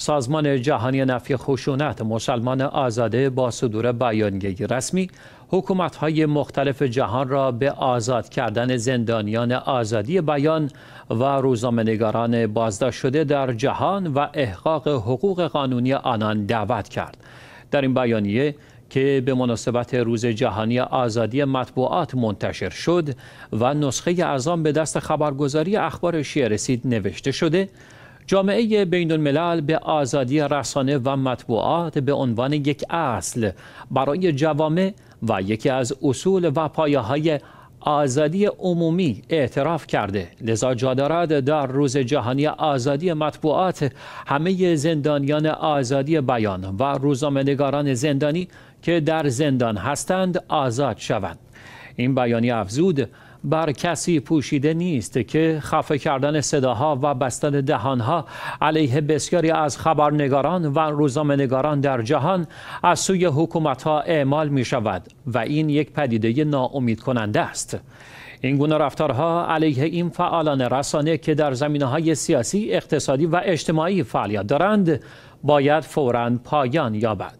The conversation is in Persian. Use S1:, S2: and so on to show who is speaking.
S1: سازمان جهانی نفی خشونت مسلمان آزاده با صدور بیانیه رسمی حکومت های مختلف جهان را به آزاد کردن زندانیان آزادی بیان و روزنامه‌نگاران بازداشت شده در جهان و احقاق حقوق قانونی آنان دعوت کرد. در این بیانیه که به مناسبت روز جهانی آزادی مطبوعات منتشر شد و نسخه از به دست خبرگزاری اخبار شیعه رسید نوشته شده جامعه بین الملل به آزادی رسانه و مطبوعات به عنوان یک اصل برای جوامع و یکی از اصول و پایه های آزادی عمومی اعتراف کرده لذا جا دارد در روز جهانی آزادی مطبوعات همه زندانیان آزادی بیان و روزنامه‌نگاران زندانی که در زندان هستند آزاد شوند این بیانیه افزود بر کسی پوشیده نیست که خفه کردن صداها و بستن دهانها علیه بسیاری از خبرنگاران و روزنامه‌نگاران در جهان از سوی حکومتها اعمال می شود و این یک پدیده ناامید کننده است. این گونه رفتارها علیه این فعالان رسانه که در زمینه های سیاسی، اقتصادی و اجتماعی فعالیت دارند باید فوراً پایان یابد.